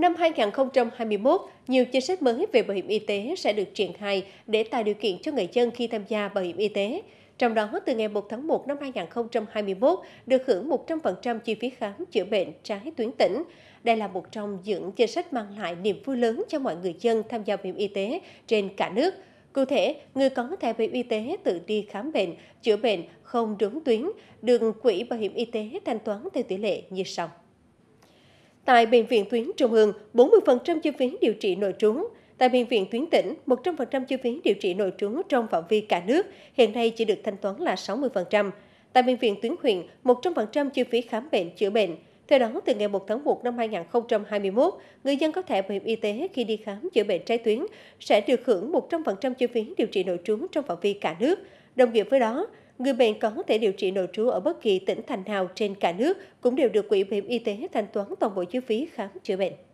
Năm 2021, nhiều chính sách mới về bảo hiểm y tế sẽ được triển khai để tạo điều kiện cho người dân khi tham gia bảo hiểm y tế. Trong đó, từ ngày 1 tháng 1 năm 2021, được hưởng 100% chi phí khám chữa bệnh trái tuyến tỉnh. Đây là một trong những chính sách mang lại niềm vui lớn cho mọi người dân tham gia bảo hiểm y tế trên cả nước. Cụ thể, người có thẻ bảo hiểm y tế tự đi khám bệnh, chữa bệnh không đúng tuyến, được quỹ bảo hiểm y tế thanh toán theo tỷ lệ như sau. Tại bệnh viện tuyến trung ương, 40% chi phí điều trị nội trú. Tại bệnh viện tuyến tỉnh, 100% chi phí điều trị nội trú trong phạm vi cả nước, hiện nay chỉ được thanh toán là 60%. Tại bệnh viện tuyến huyện, 100% chi phí khám bệnh chữa bệnh. Theo đó, từ ngày 1 tháng 1 năm 2021, người dân có thẻ bảo hiểm y tế khi đi khám chữa bệnh trái tuyến sẽ được hưởng 100% chi phí điều trị nội trú trong phạm vi cả nước. Đồng nghĩa với đó, Người bệnh có thể điều trị nội trú ở bất kỳ tỉnh thành nào trên cả nước cũng đều được Quỹ bảo hiểm y tế thanh toán toàn bộ chi phí khám chữa bệnh.